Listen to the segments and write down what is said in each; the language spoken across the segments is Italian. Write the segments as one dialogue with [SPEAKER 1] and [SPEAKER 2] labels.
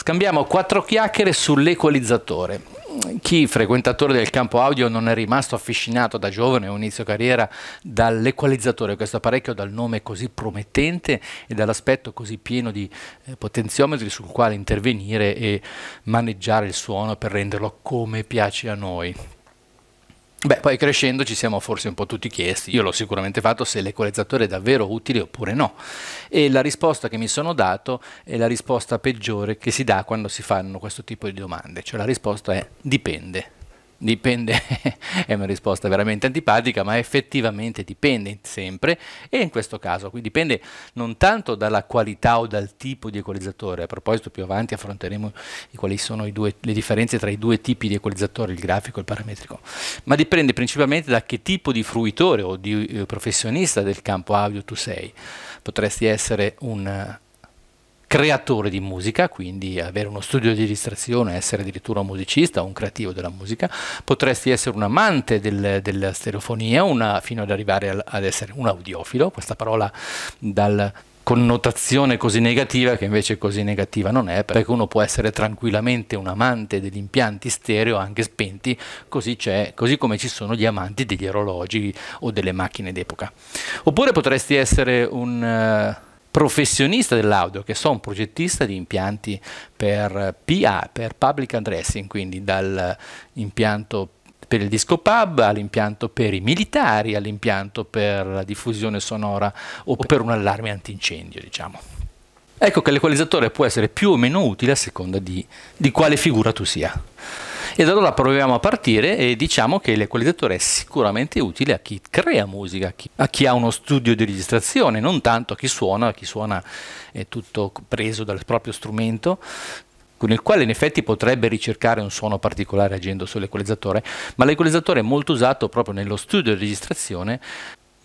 [SPEAKER 1] Scambiamo quattro chiacchiere sull'equalizzatore. Chi frequentatore del campo audio non è rimasto affascinato da giovane o inizio carriera dall'equalizzatore, questo apparecchio dal nome così promettente e dall'aspetto così pieno di eh, potenziometri sul quale intervenire e maneggiare il suono per renderlo come piace a noi. Beh, poi crescendo ci siamo forse un po' tutti chiesti, io l'ho sicuramente fatto, se l'equalizzatore è davvero utile oppure no. E la risposta che mi sono dato è la risposta peggiore che si dà quando si fanno questo tipo di domande, cioè la risposta è dipende. Dipende, è una risposta veramente antipatica, ma effettivamente dipende sempre e in questo caso qui dipende non tanto dalla qualità o dal tipo di equalizzatore, a proposito più avanti affronteremo quali sono due, le differenze tra i due tipi di equalizzatore, il grafico e il parametrico, ma dipende principalmente da che tipo di fruitore o di eh, professionista del campo audio tu sei. Potresti essere un creatore di musica, quindi avere uno studio di registrazione, essere addirittura un musicista, o un creativo della musica, potresti essere un amante del, della stereofonia, una, fino ad arrivare al, ad essere un audiofilo, questa parola dal connotazione così negativa che invece così negativa non è, perché uno può essere tranquillamente un amante degli impianti stereo anche spenti, così, così come ci sono gli amanti degli orologi o delle macchine d'epoca. Oppure potresti essere un... Uh, professionista dell'audio, che sono un progettista di impianti per PA, per Public Addressing, quindi dall'impianto per il disco pub, all'impianto per i militari, all'impianto per la diffusione sonora o per un allarme antincendio, diciamo. Ecco che l'equalizzatore può essere più o meno utile a seconda di, di quale figura tu sia. E da allora proviamo a partire e diciamo che l'equalizzatore è sicuramente utile a chi crea musica, a chi, a chi ha uno studio di registrazione, non tanto a chi suona, a chi suona è tutto preso dal proprio strumento, con il quale in effetti potrebbe ricercare un suono particolare agendo sull'equalizzatore, ma l'equalizzatore è molto usato proprio nello studio di registrazione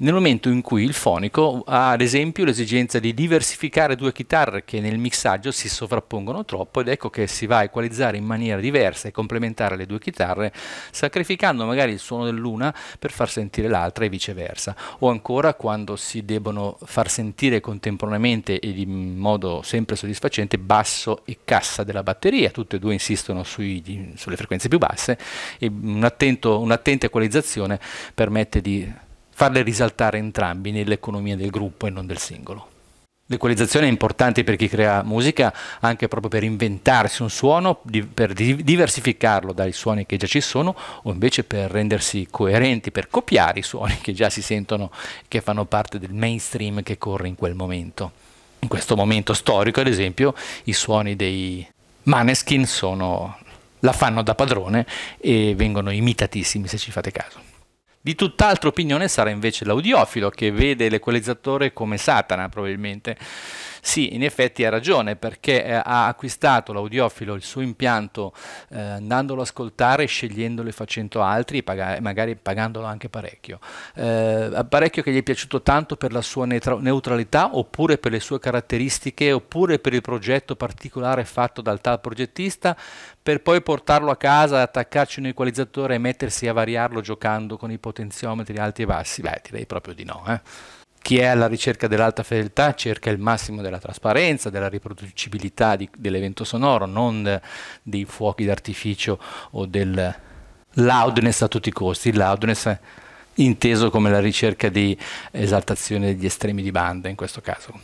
[SPEAKER 1] nel momento in cui il fonico ha ad esempio l'esigenza di diversificare due chitarre che nel mixaggio si sovrappongono troppo ed ecco che si va a equalizzare in maniera diversa e complementare le due chitarre sacrificando magari il suono dell'una per far sentire l'altra e viceversa o ancora quando si debbono far sentire contemporaneamente e in modo sempre soddisfacente basso e cassa della batteria tutte e due insistono sui, sulle frequenze più basse e un'attenta equalizzazione permette di farle risaltare entrambi nell'economia del gruppo e non del singolo. L'equalizzazione è importante per chi crea musica anche proprio per inventarsi un suono, per diversificarlo dai suoni che già ci sono o invece per rendersi coerenti, per copiare i suoni che già si sentono, che fanno parte del mainstream che corre in quel momento. In questo momento storico, ad esempio, i suoni dei Maneskin sono, la fanno da padrone e vengono imitatissimi se ci fate caso. Di tutt'altra opinione sarà invece l'audiofilo che vede l'equalizzatore come Satana probabilmente. Sì, in effetti ha ragione perché eh, ha acquistato l'audiofilo, il suo impianto, eh, andandolo a ascoltare, scegliendolo e facendo altri, paga magari pagandolo anche parecchio. Eh, parecchio che gli è piaciuto tanto per la sua neutralità oppure per le sue caratteristiche oppure per il progetto particolare fatto dal tal progettista per poi portarlo a casa, attaccarci un equalizzatore e mettersi a variarlo giocando con i potenziometri alti e bassi? Beh, direi proprio di no. Eh chi è alla ricerca dell'alta fedeltà cerca il massimo della trasparenza, della riproducibilità dell'evento sonoro, non dei fuochi d'artificio o del loudness a tutti i costi. Il loudness è inteso come la ricerca di esaltazione degli estremi di banda in questo caso.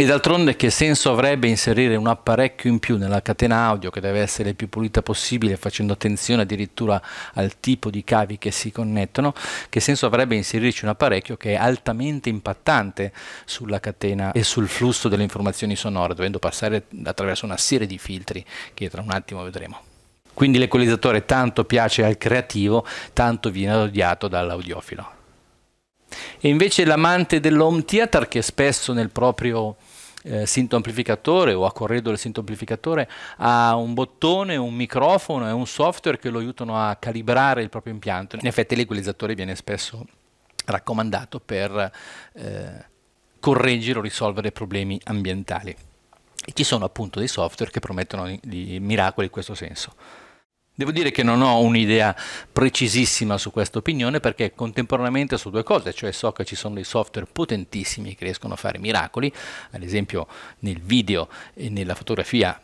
[SPEAKER 1] E d'altronde che senso avrebbe inserire un apparecchio in più nella catena audio che deve essere il più pulita possibile facendo attenzione addirittura al tipo di cavi che si connettono? Che senso avrebbe inserirci un apparecchio che è altamente impattante sulla catena e sul flusso delle informazioni sonore, dovendo passare attraverso una serie di filtri che tra un attimo vedremo? Quindi l'equalizzatore tanto piace al creativo, tanto viene odiato dall'audiofilo. E invece l'amante dell'home theater che spesso nel proprio eh, amplificatore o a corredo del sinto amplificatore ha un bottone, un microfono e un software che lo aiutano a calibrare il proprio impianto. In effetti l'equalizzatore viene spesso raccomandato per eh, correggere o risolvere problemi ambientali. E ci sono appunto dei software che promettono miracoli in questo senso. Devo dire che non ho un'idea precisissima su questa opinione perché contemporaneamente su due cose, cioè so che ci sono dei software potentissimi che riescono a fare miracoli, ad esempio nel video e nella fotografia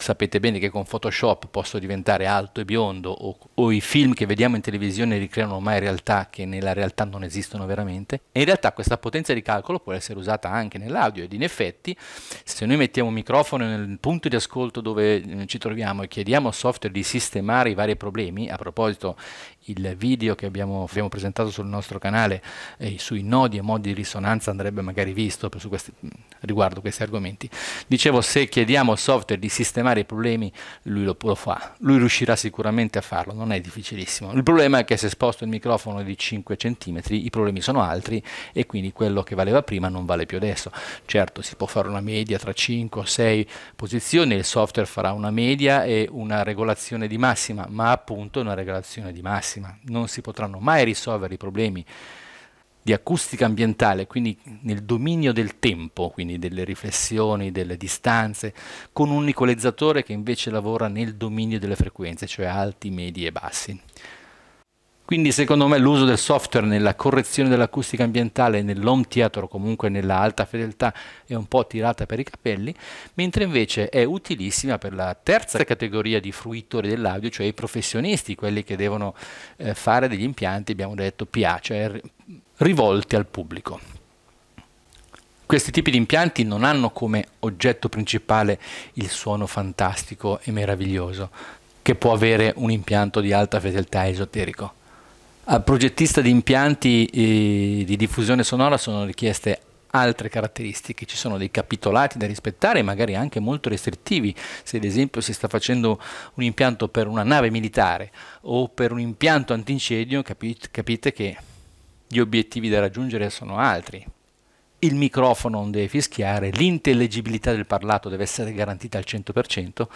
[SPEAKER 1] sapete bene che con Photoshop posso diventare alto e biondo o, o, i film che vediamo in televisione ricreano ormai realtà che nella realtà non esistono veramente e in realtà questa potenza di calcolo può essere usata anche nell'audio ed in effetti se noi mettiamo un microfono nel punto di ascolto dove eh, ci troviamo e chiediamo al software di sistemare i vari problemi, a proposito il video che abbiamo, abbiamo presentato sul nostro canale eh, sui nodi e modi di risonanza andrebbe magari visto su questi riguardo questi argomenti. Dicevo, se chiediamo al software di sistemare i problemi, lui lo, lo fa, lui riuscirà sicuramente a farlo, non è difficilissimo. Il problema è che se sposto il microfono di 5 cm, i problemi sono altri e quindi quello che valeva prima non vale più adesso. Certo, si può fare una media tra 5 o 6 posizioni, il software farà una media e una regolazione di massima, ma appunto una regolazione di massima. Non si potranno mai risolvere i problemi di acustica ambientale, quindi nel dominio del tempo, quindi delle riflessioni, delle distanze, con un nicolizzatore che invece lavora nel dominio delle frequenze, cioè alti, medi e bassi. Quindi secondo me l'uso del software nella correzione dell'acustica ambientale, nell'home theater o comunque nella alta fedeltà è un po' tirata per i capelli, mentre invece è utilissima per la terza categoria di fruitori dell'audio, cioè i professionisti, quelli che devono eh, fare degli impianti, abbiamo detto PA, cioè rivolti al pubblico. Questi tipi di impianti non hanno come oggetto principale il suono fantastico e meraviglioso che può avere un impianto di alta fedeltà esoterico. Al progettista di impianti eh, di diffusione sonora sono richieste altre caratteristiche, ci sono dei capitolati da rispettare, magari anche molto restrittivi, se ad esempio si sta facendo un impianto per una nave militare o per un impianto antincendio, capite che gli obiettivi da raggiungere sono altri. Il microfono non deve fischiare, l'intellegibilità del parlato deve essere garantita al 100%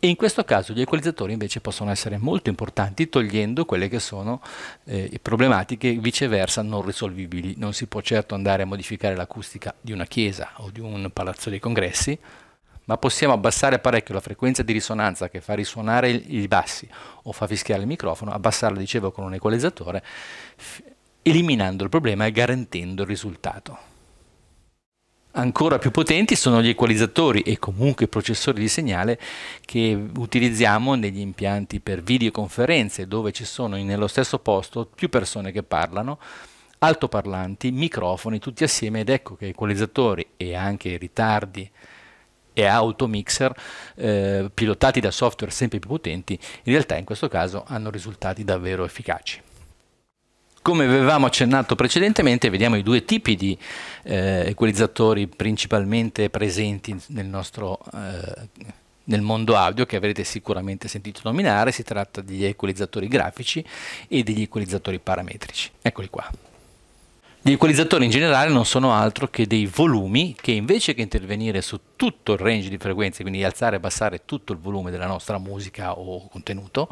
[SPEAKER 1] e in questo caso gli equalizzatori invece possono essere molto importanti togliendo quelle che sono eh, problematiche viceversa non risolvibili. Non si può certo andare a modificare l'acustica di una chiesa o di un palazzo dei congressi, ma possiamo abbassare parecchio la frequenza di risonanza che fa risuonare i bassi o fa fischiare il microfono, abbassarla, dicevo, con un equalizzatore eliminando il problema e garantendo il risultato. Ancora più potenti sono gli equalizzatori e comunque i processori di segnale che utilizziamo negli impianti per videoconferenze dove ci sono nello stesso posto più persone che parlano, altoparlanti, microfoni tutti assieme ed ecco che equalizzatori e anche ritardi e automixer eh, pilotati da software sempre più potenti in realtà in questo caso hanno risultati davvero efficaci. Come avevamo accennato precedentemente, vediamo i due tipi di eh, equalizzatori principalmente presenti nel, nostro, eh, nel mondo audio, che avrete sicuramente sentito nominare, si tratta degli equalizzatori grafici e degli equalizzatori parametrici. Eccoli qua. Gli equalizzatori in generale non sono altro che dei volumi che invece che intervenire su tutto il range di frequenze, quindi alzare e abbassare tutto il volume della nostra musica o contenuto,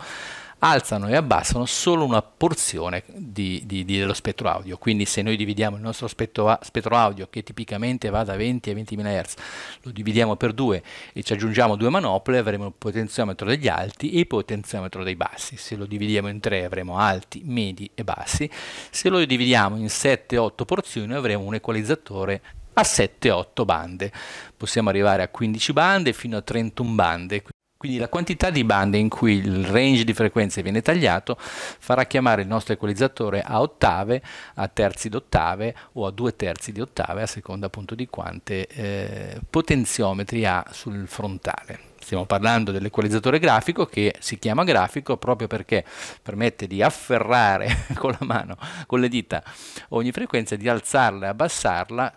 [SPEAKER 1] alzano e abbassano solo una porzione di, di, di dello spettro audio. Quindi se noi dividiamo il nostro spettro, spettro audio, che tipicamente va da 20 a 20 Hz, lo dividiamo per due e ci aggiungiamo due manopole, avremo il potenziometro degli alti e il potenziometro dei bassi. Se lo dividiamo in tre avremo alti, medi e bassi. Se lo dividiamo in 7-8 porzioni avremo un equalizzatore a 7-8 bande. Possiamo arrivare a 15 bande fino a 31 bande, quindi la quantità di bande in cui il range di frequenze viene tagliato farà chiamare il nostro equalizzatore a ottave, a terzi d'ottave o a due terzi di ottave a seconda appunto di quante eh, potenziometri ha sul frontale. Stiamo parlando dell'equalizzatore grafico che si chiama grafico proprio perché permette di afferrare con la mano, con le dita ogni frequenza, di alzarla e abbassarla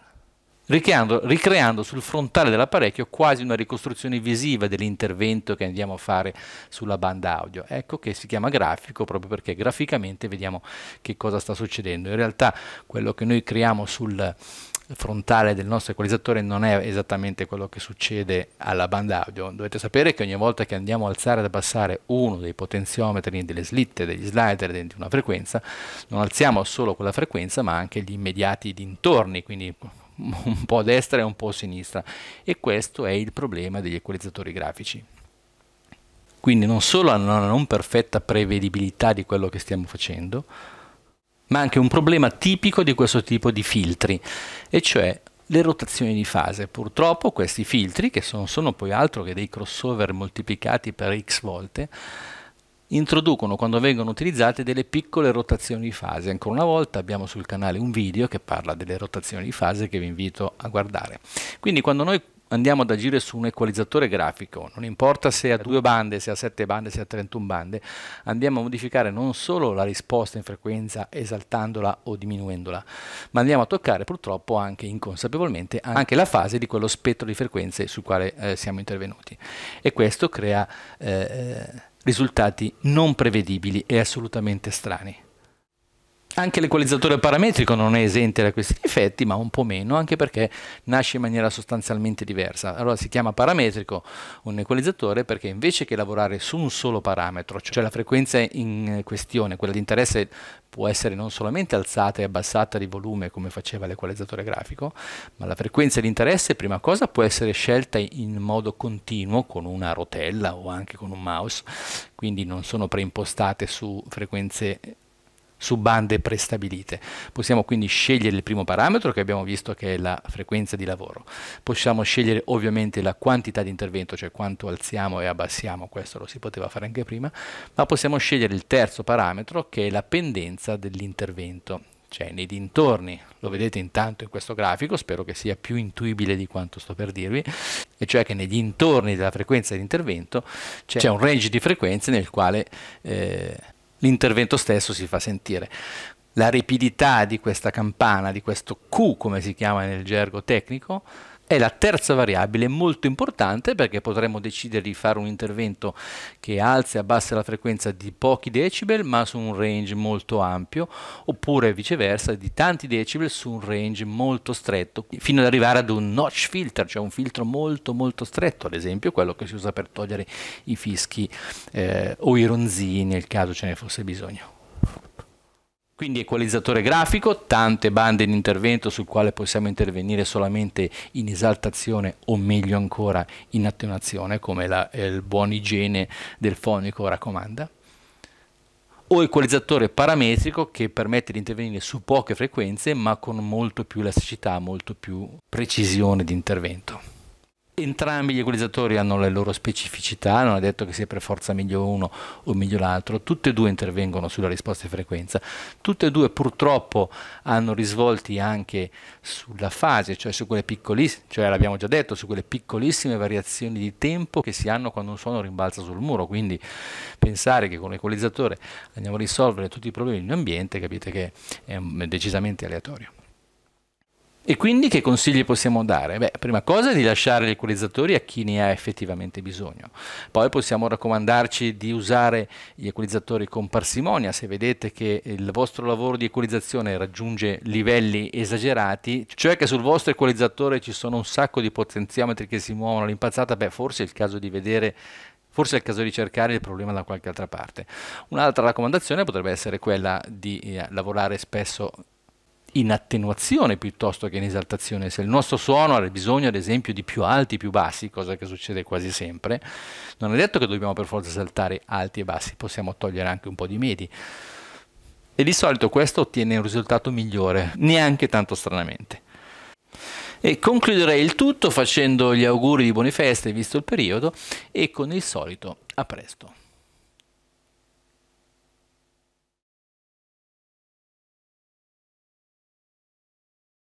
[SPEAKER 1] ricreando, ricreando sul frontale dell'apparecchio quasi una ricostruzione visiva dell'intervento che andiamo a fare sulla banda audio. Ecco che si chiama grafico proprio perché graficamente vediamo che cosa sta succedendo. In realtà quello che noi creiamo sul frontale del nostro equalizzatore non è esattamente quello che succede alla banda audio. Dovete sapere che ogni volta che andiamo a alzare ed abbassare uno dei potenziometri, delle slitte, degli slider di una frequenza, non alziamo solo quella frequenza ma anche gli immediati dintorni, quindi un po' a destra e un po' a sinistra e questo è il problema degli equalizzatori grafici. Quindi non solo hanno una non perfetta prevedibilità di quello che stiamo facendo, ma anche un problema tipico di questo tipo di filtri, e cioè le rotazioni di fase. Purtroppo questi filtri, che sono, sono poi altro che dei crossover moltiplicati per x volte, introducono quando vengono utilizzate delle piccole rotazioni di fase. Ancora una volta abbiamo sul canale un video che parla delle rotazioni di fase che vi invito a guardare. Quindi quando noi andiamo ad agire su un equalizzatore grafico, non importa se ha due bande, se ha 7 bande, se ha 31 bande, andiamo a modificare non solo la risposta in frequenza esaltandola o diminuendola, ma andiamo a toccare purtroppo anche inconsapevolmente anche la fase di quello spettro di frequenze sul quale eh, siamo intervenuti. E questo crea... Eh, risultati non prevedibili e assolutamente strani. Anche l'equalizzatore parametrico non è esente da questi difetti, ma un po' meno, anche perché nasce in maniera sostanzialmente diversa. Allora si chiama parametrico un equalizzatore perché invece che lavorare su un solo parametro, cioè la frequenza in questione, quella di interesse può essere non solamente alzata e abbassata di volume come faceva l'equalizzatore grafico, ma la frequenza di interesse, prima cosa, può essere scelta in modo continuo con una rotella o anche con un mouse, quindi non sono preimpostate su frequenze su bande prestabilite. Possiamo quindi scegliere il primo parametro che abbiamo visto che è la frequenza di lavoro. Possiamo scegliere ovviamente la quantità di intervento, cioè quanto alziamo e abbassiamo, questo lo si poteva fare anche prima, ma possiamo scegliere il terzo parametro che è la pendenza dell'intervento cioè nei dintorni, lo vedete intanto in questo grafico, spero che sia più intuibile di quanto sto per dirvi, e cioè che nei dintorni della frequenza di intervento c'è un range di frequenze nel quale eh, l'intervento stesso si fa sentire. La ripidità di questa campana, di questo Q come si chiama nel gergo tecnico, è la terza variabile molto importante perché potremmo decidere di fare un intervento che alzi e abbassa la frequenza di pochi decibel ma su un range molto ampio oppure viceversa di tanti decibel su un range molto stretto fino ad arrivare ad un notch filter cioè un filtro molto molto stretto ad esempio quello che si usa per togliere i fischi eh, o i ronzii nel caso ce ne fosse bisogno. Quindi equalizzatore grafico, tante bande di intervento sul quale possiamo intervenire solamente in esaltazione o meglio ancora in attenuazione, come la, eh, il buon igiene del fonico raccomanda. O equalizzatore parametrico che permette di intervenire su poche frequenze ma con molto più elasticità, molto più precisione di intervento entrambi gli equalizzatori hanno le loro specificità, non è detto che sia per forza meglio uno o meglio l'altro, tutte e due intervengono sulla risposta di frequenza, tutte e due purtroppo hanno risvolti anche sulla fase, cioè su quelle piccolissime, cioè l'abbiamo già detto, su quelle piccolissime variazioni di tempo che si hanno quando un suono rimbalza sul muro, quindi pensare che con l'equalizzatore andiamo a risolvere tutti i problemi di un ambiente, capite che è decisamente aleatorio. E quindi che consigli possiamo dare? Beh, prima cosa è di lasciare gli equalizzatori a chi ne ha effettivamente bisogno. Poi possiamo raccomandarci di usare gli equalizzatori con parsimonia. Se vedete che il vostro lavoro di equalizzazione raggiunge livelli esagerati, cioè che sul vostro equalizzatore ci sono un sacco di potenziometri che si muovono all'impazzata, beh, forse è il caso di vedere Forse è il caso di cercare il problema da qualche altra parte. Un'altra raccomandazione potrebbe essere quella di eh, lavorare spesso in attenuazione piuttosto che in esaltazione. Se il nostro suono ha bisogno, ad esempio, di più alti più bassi, cosa che succede quasi sempre, non è detto che dobbiamo per forza esaltare alti e bassi, possiamo togliere anche un po' di medi. E di solito questo ottiene un risultato migliore, neanche tanto stranamente. E concluderei il tutto facendo gli auguri di buone feste, visto il periodo, e con il solito a presto.